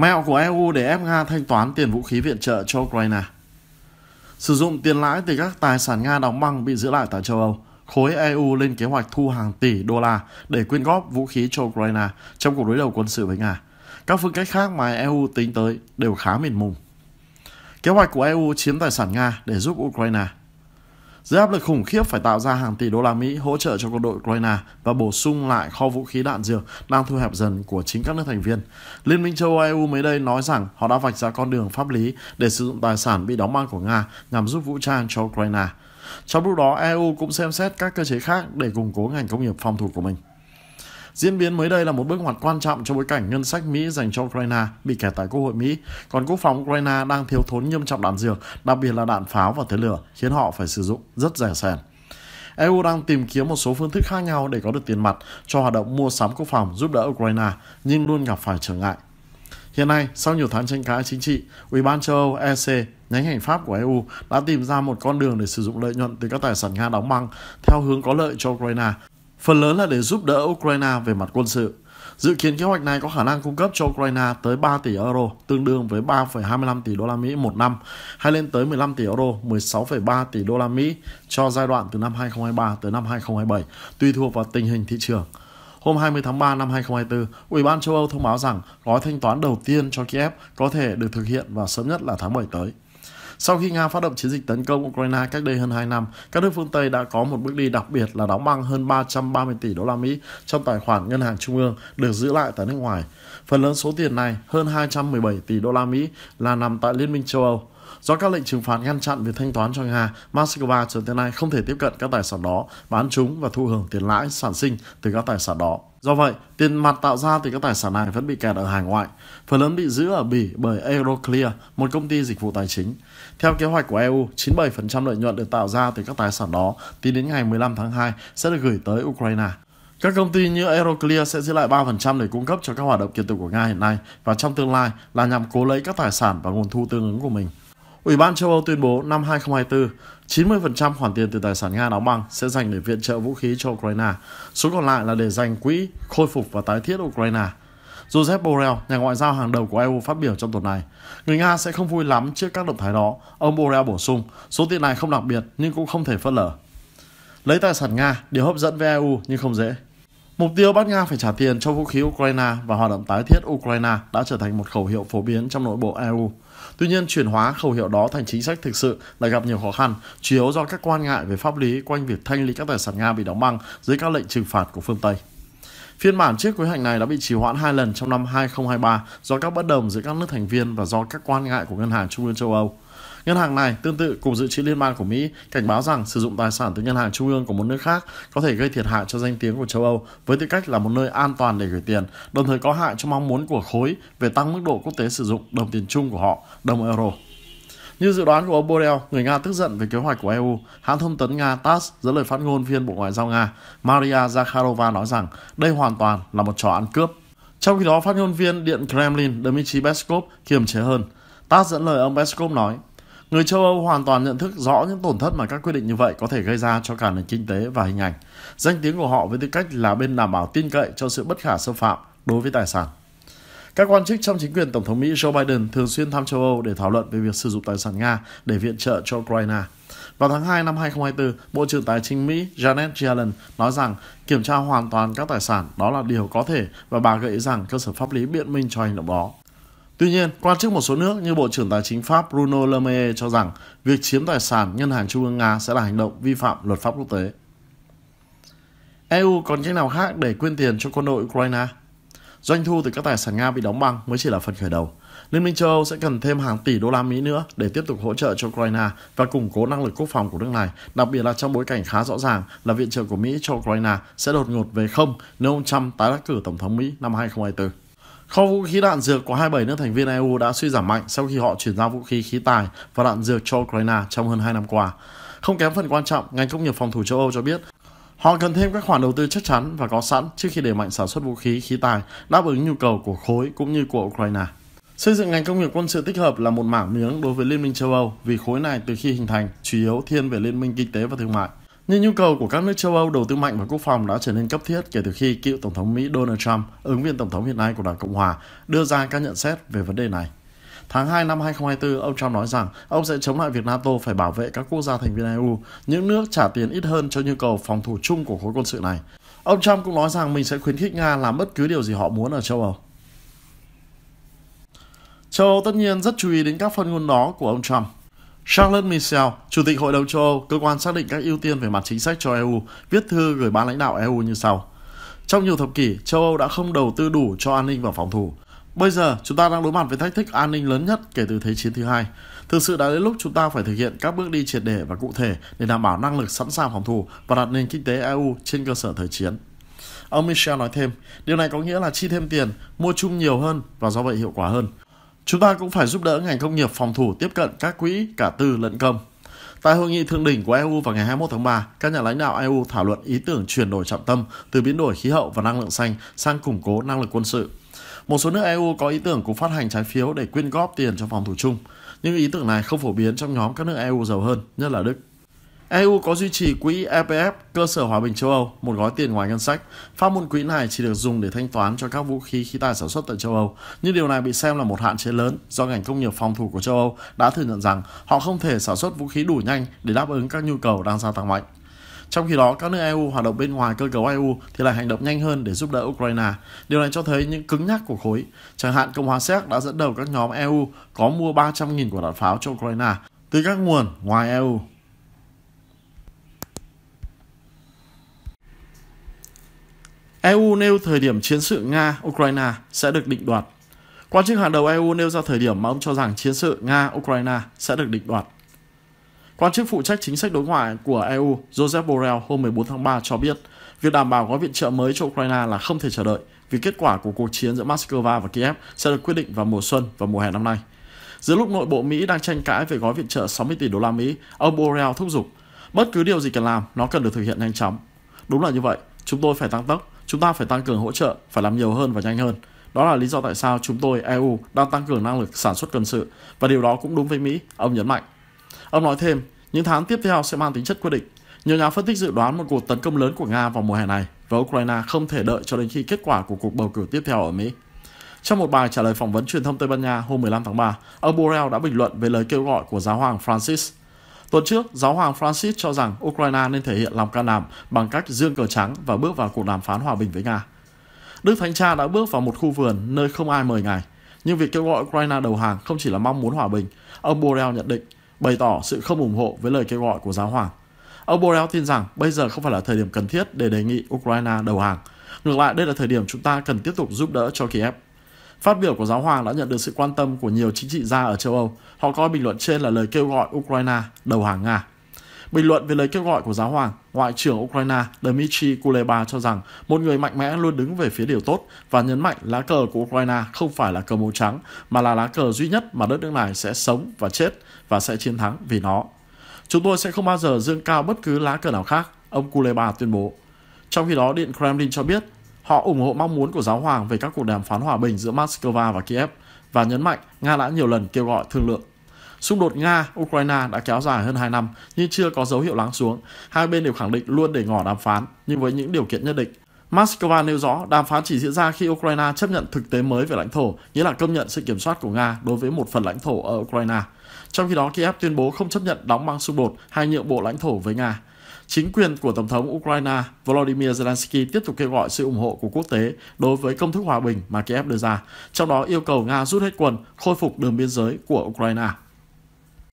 Mẹo của EU để ép Nga thanh toán tiền vũ khí viện trợ cho Ukraine. Sử dụng tiền lãi từ các tài sản Nga đóng băng bị giữ lại tại châu Âu, khối EU lên kế hoạch thu hàng tỷ đô la để quyên góp vũ khí cho Ukraine trong cuộc đối đầu quân sự với Nga. Các phương cách khác mà EU tính tới đều khá mịn mùng. Kế hoạch của EU chiếm tài sản Nga để giúp Ukraine – dưới áp lực khủng khiếp phải tạo ra hàng tỷ đô la Mỹ hỗ trợ cho quân đội Ukraine và bổ sung lại kho vũ khí đạn dược đang thu hẹp dần của chính các nước thành viên. Liên minh châu Âu EU mới đây nói rằng họ đã vạch ra con đường pháp lý để sử dụng tài sản bị đóng băng của Nga nhằm giúp vũ trang cho Ukraine. Trong lúc đó, EU cũng xem xét các cơ chế khác để củng cố ngành công nghiệp phòng thủ của mình. Diễn biến mới đây là một bước ngoặt quan trọng trong bối cảnh ngân sách Mỹ dành cho Ukraine bị kẹt tại Quốc hội Mỹ, còn quốc phòng Ukraine đang thiếu thốn nghiêm trọng đạn dược, đặc biệt là đạn pháo và tên lửa, khiến họ phải sử dụng rất rẻ sẻn. EU đang tìm kiếm một số phương thức khác nhau để có được tiền mặt cho hoạt động mua sắm quốc phòng giúp đỡ Ukraine, nhưng luôn gặp phải trở ngại. Hiện nay, sau nhiều tháng tranh cãi chính trị, Ủy ban châu Âu EC, nhánh hành pháp của EU đã tìm ra một con đường để sử dụng lợi nhuận từ các tài sản Nga đóng băng theo hướng có lợi cho Ukraine phần lớn là để giúp đỡ Ukraine về mặt quân sự. Dự kiến kế hoạch này có khả năng cung cấp cho Ukraine tới 3 tỷ euro, tương đương với 3,25 tỷ đô la Mỹ một năm, hay lên tới 15 tỷ euro, 16,3 tỷ đô la Mỹ cho giai đoạn từ năm 2023 tới năm 2027, tùy thuộc vào tình hình thị trường. Hôm 20 tháng 3 năm 2024, Ủy ban châu Âu thông báo rằng gói thanh toán đầu tiên cho Kiev có thể được thực hiện vào sớm nhất là tháng 7 tới. Sau khi Nga phát động chiến dịch tấn công Ukraine cách đây hơn 2 năm, các nước phương Tây đã có một bước đi đặc biệt là đóng băng hơn 330 tỷ đô la Mỹ trong tài khoản ngân hàng trung ương được giữ lại tại nước ngoài. Phần lớn số tiền này, hơn 217 tỷ đô la Mỹ, là nằm tại Liên minh châu Âu. Do các lệnh trừng phạt ngăn chặn việc thanh toán cho Nga, Moscow cho tới nay không thể tiếp cận các tài sản đó, bán chúng và thu hưởng tiền lãi sản sinh từ các tài sản đó. Do vậy, tiền mặt tạo ra từ các tài sản này vẫn bị kẹt ở hải ngoại, phần lớn bị giữ ở Bỉ bởi Euroclear, một công ty dịch vụ tài chính. Theo kế hoạch của EU, 97% lợi nhuận được tạo ra từ các tài sản đó tính đến ngày 15 tháng 2 sẽ được gửi tới Ukraine. Các công ty như Euroclear sẽ giữ lại 3% để cung cấp cho các hoạt động kiện tụng của Nga hiện nay và trong tương lai là nhằm cố lấy các tài sản và nguồn thu tương ứng của mình. Ủy ban châu Âu tuyên bố năm 2024, 90% khoản tiền từ tài sản Nga đóng băng sẽ dành để viện trợ vũ khí cho Ukraine, số còn lại là để dành quỹ khôi phục và tái thiết Ukraine. Joseph Borrell, nhà ngoại giao hàng đầu của EU phát biểu trong tuần này, người Nga sẽ không vui lắm trước các động thái đó. Ông Borrell bổ sung, số tiền này không đặc biệt nhưng cũng không thể phớt lờ. Lấy tài sản Nga, điều hấp dẫn với EU nhưng không dễ. Mục tiêu bắt Nga phải trả tiền cho vũ khí Ukraine và hoạt động tái thiết Ukraine đã trở thành một khẩu hiệu phổ biến trong nội bộ EU. Tuy nhiên, chuyển hóa khẩu hiệu đó thành chính sách thực sự lại gặp nhiều khó khăn, chủ yếu do các quan ngại về pháp lý quanh việc thanh lý các tài sản Nga bị đóng băng dưới các lệnh trừng phạt của phương Tây. Phiên bản trước kế hành này đã bị trì hoãn hai lần trong năm 2023 do các bất đồng giữa các nước thành viên và do các quan ngại của Ngân hàng Trung ương châu Âu. Ngân hàng này tương tự Cục Dự trữ Liên bang của Mỹ cảnh báo rằng sử dụng tài sản từ ngân hàng trung ương của một nước khác có thể gây thiệt hại cho danh tiếng của châu Âu với tư cách là một nơi an toàn để gửi tiền, đồng thời có hại cho mong muốn của khối về tăng mức độ quốc tế sử dụng đồng tiền chung của họ, đồng euro. Như dự đoán của ông Borrell, người Nga tức giận về kế hoạch của EU, hãng thông tấn Nga TASS dẫn lời phát ngôn viên Bộ Ngoại giao Nga Maria Zakharova nói rằng đây hoàn toàn là một trò ăn cướp. Trong khi đó, phát ngôn viên Điện Kremlin Dmitry Peskov kiềm chế hơn. TASS dẫn lời ông Peskov nói, Người châu Âu hoàn toàn nhận thức rõ những tổn thất mà các quyết định như vậy có thể gây ra cho cả nền kinh tế và hình ảnh. Danh tiếng của họ với tư cách là bên đảm bảo tin cậy cho sự bất khả xâm phạm đối với tài sản. Các quan chức trong chính quyền Tổng thống Mỹ Joe Biden thường xuyên thăm châu Âu để thảo luận về việc sử dụng tài sản Nga để viện trợ cho Ukraine. Vào tháng 2 năm 2024, Bộ trưởng Tài chính Mỹ Janet Yellen nói rằng kiểm tra hoàn toàn các tài sản đó là điều có thể và bà gợi ý rằng cơ sở pháp lý biện minh cho hành động đó. Tuy nhiên, quan chức một số nước như Bộ trưởng Tài chính Pháp Bruno Le Maire cho rằng việc chiếm tài sản Ngân hàng Trung ương Nga sẽ là hành động vi phạm luật pháp quốc tế. EU còn cách nào khác để quyên tiền cho quân đội Ukraine? Doanh thu từ các tài sản Nga bị đóng băng mới chỉ là phần khởi đầu. Liên minh châu Âu sẽ cần thêm hàng tỷ đô la Mỹ nữa để tiếp tục hỗ trợ cho Ukraine và củng cố năng lực quốc phòng của nước này, đặc biệt là trong bối cảnh khá rõ ràng là viện trợ của Mỹ cho Ukraine sẽ đột ngột về không nếu ông Trump tái đắc cử Tổng thống Mỹ năm 2024. Kho vũ khí đạn dược của 27 nước thành viên EU đã suy giảm mạnh sau khi họ chuyển giao vũ khí khí tài và đạn dược cho Ukraine trong hơn 2 năm qua. Không kém phần quan trọng, ngành công nghiệp phòng thủ châu Âu cho biết họ cần thêm các khoản đầu tư chắc chắn và có sẵn trước khi đẩy mạnh sản xuất vũ khí khí tài đáp ứng nhu cầu của khối cũng như của Ukraine. Xây dựng ngành công nghiệp quân sự tích hợp là một mảng miếng đối với Liên minh châu Âu vì khối này từ khi hình thành chủ yếu thiên về Liên minh Kinh tế và Thương mại. Nhưng nhu cầu của các nước châu Âu đầu tư mạnh vào quốc phòng đã trở nên cấp thiết kể từ khi cựu Tổng thống Mỹ Donald Trump, ứng viên Tổng thống hiện nay của Đảng Cộng Hòa, đưa ra các nhận xét về vấn đề này. Tháng 2 năm 2024, ông Trump nói rằng ông sẽ chống lại việc NATO phải bảo vệ các quốc gia thành viên EU, những nước trả tiền ít hơn cho nhu cầu phòng thủ chung của khối quân sự này. Ông Trump cũng nói rằng mình sẽ khuyến khích Nga làm bất cứ điều gì họ muốn ở châu Âu. Châu Âu tất nhiên rất chú ý đến các phát ngôn đó của ông Trump. Charles Michel, Chủ tịch Hội đồng châu Âu, cơ quan xác định các ưu tiên về mặt chính sách cho EU, viết thư gửi ban lãnh đạo EU như sau. Trong nhiều thập kỷ, châu Âu đã không đầu tư đủ cho an ninh và phòng thủ. Bây giờ, chúng ta đang đối mặt với thách thức an ninh lớn nhất kể từ Thế chiến thứ hai. Thực sự đã đến lúc chúng ta phải thực hiện các bước đi triệt để và cụ thể để đảm bảo năng lực sẵn sàng phòng thủ và đặt nền kinh tế EU trên cơ sở thời chiến. Ông Michel nói thêm, điều này có nghĩa là chi thêm tiền, mua chung nhiều hơn và do vậy hiệu quả hơn. Chúng ta cũng phải giúp đỡ ngành công nghiệp phòng thủ tiếp cận các quỹ cả tư lẫn công. Tại hội nghị thượng đỉnh của EU vào ngày 21 tháng 3, các nhà lãnh đạo EU thảo luận ý tưởng chuyển đổi trọng tâm từ biến đổi khí hậu và năng lượng xanh sang củng cố năng lực quân sự. Một số nước EU có ý tưởng cũng phát hành trái phiếu để quyên góp tiền cho phòng thủ chung, nhưng ý tưởng này không phổ biến trong nhóm các nước EU giàu hơn, nhất là Đức. EU có duy trì quỹ EPF cơ sở hòa bình châu Âu, một gói tiền ngoài ngân sách. Pháp muộn quỹ này chỉ được dùng để thanh toán cho các vũ khí khí tài sản xuất tại châu Âu, nhưng điều này bị xem là một hạn chế lớn do ngành công nghiệp phòng thủ của châu Âu đã thừa nhận rằng họ không thể sản xuất vũ khí đủ nhanh để đáp ứng các nhu cầu đang gia tăng mạnh. Trong khi đó, các nước EU hoạt động bên ngoài cơ cấu EU thì lại hành động nhanh hơn để giúp đỡ Ukraine. Điều này cho thấy những cứng nhắc của khối. Chẳng hạn, Cộng hòa Séc đã dẫn đầu các nhóm EU có mua 300.000 quả đạn pháo cho Ukraine từ các nguồn ngoài EU. EU nêu thời điểm chiến sự Nga-Ukraine sẽ được định đoạt. Quan chức hàng đầu EU nêu ra thời điểm mà ông cho rằng chiến sự Nga-Ukraine sẽ được định đoạt. Quan chức phụ trách chính sách đối ngoại của EU Joseph Borrell hôm 14 tháng 3 cho biết việc đảm bảo gói viện trợ mới cho Ukraine là không thể chờ đợi vì kết quả của cuộc chiến giữa Moscow và Kiev sẽ được quyết định vào mùa xuân và mùa hè năm nay. Giữa lúc nội bộ Mỹ đang tranh cãi về gói viện trợ 60 tỷ đô la Mỹ, ông Borrell thúc giục, bất cứ điều gì cần làm, nó cần được thực hiện nhanh chóng. Đúng là như vậy, chúng tôi phải tăng tốc, Chúng ta phải tăng cường hỗ trợ, phải làm nhiều hơn và nhanh hơn. Đó là lý do tại sao chúng tôi, EU, đang tăng cường năng lực sản xuất quân sự và điều đó cũng đúng với Mỹ, ông nhấn mạnh. Ông nói thêm, những tháng tiếp theo sẽ mang tính chất quyết định. Nhiều nhà phân tích dự đoán một cuộc tấn công lớn của Nga vào mùa hè này và Ukraine không thể đợi cho đến khi kết quả của cuộc bầu cử tiếp theo ở Mỹ. Trong một bài trả lời phỏng vấn truyền thông Tây Ban Nha hôm 15 tháng 3, ông Borrell đã bình luận về lời kêu gọi của giáo hoàng Francis Tuần trước, giáo hoàng Francis cho rằng Ukraine nên thể hiện lòng can đảm bằng cách dương cờ trắng và bước vào cuộc đàm phán hòa bình với Nga. Đức Thánh Cha đã bước vào một khu vườn nơi không ai mời ngài, nhưng việc kêu gọi Ukraine đầu hàng không chỉ là mong muốn hòa bình, ông Borrell nhận định, bày tỏ sự không ủng hộ với lời kêu gọi của giáo hoàng. Ông Borrell tin rằng bây giờ không phải là thời điểm cần thiết để đề nghị Ukraine đầu hàng. Ngược lại, đây là thời điểm chúng ta cần tiếp tục giúp đỡ cho Kiev. Phát biểu của giáo hoàng đã nhận được sự quan tâm của nhiều chính trị gia ở châu Âu. Họ coi bình luận trên là lời kêu gọi Ukraine đầu hàng Nga. Bình luận về lời kêu gọi của giáo hoàng, Ngoại trưởng Ukraine Dmitry Kuleba cho rằng một người mạnh mẽ luôn đứng về phía điều tốt và nhấn mạnh lá cờ của Ukraine không phải là cờ màu trắng mà là lá cờ duy nhất mà đất nước này sẽ sống và chết và sẽ chiến thắng vì nó. Chúng tôi sẽ không bao giờ dương cao bất cứ lá cờ nào khác, ông Kuleba tuyên bố. Trong khi đó, Điện Kremlin cho biết Họ ủng hộ mong muốn của giáo hoàng về các cuộc đàm phán hòa bình giữa Moscow và Kiev và nhấn mạnh Nga đã nhiều lần kêu gọi thương lượng. Xung đột Nga-Ukraine đã kéo dài hơn 2 năm nhưng chưa có dấu hiệu lắng xuống. Hai bên đều khẳng định luôn để ngỏ đàm phán nhưng với những điều kiện nhất định. Moscow nêu rõ đàm phán chỉ diễn ra khi Ukraine chấp nhận thực tế mới về lãnh thổ, nghĩa là công nhận sự kiểm soát của Nga đối với một phần lãnh thổ ở Ukraine. Trong khi đó, Kiev tuyên bố không chấp nhận đóng băng xung đột hay nhượng bộ lãnh thổ với Nga. Chính quyền của Tổng thống Ukraine Volodymyr Zelensky tiếp tục kêu gọi sự ủng hộ của quốc tế đối với công thức hòa bình mà Kiev đưa ra, trong đó yêu cầu Nga rút hết quân, khôi phục đường biên giới của Ukraine.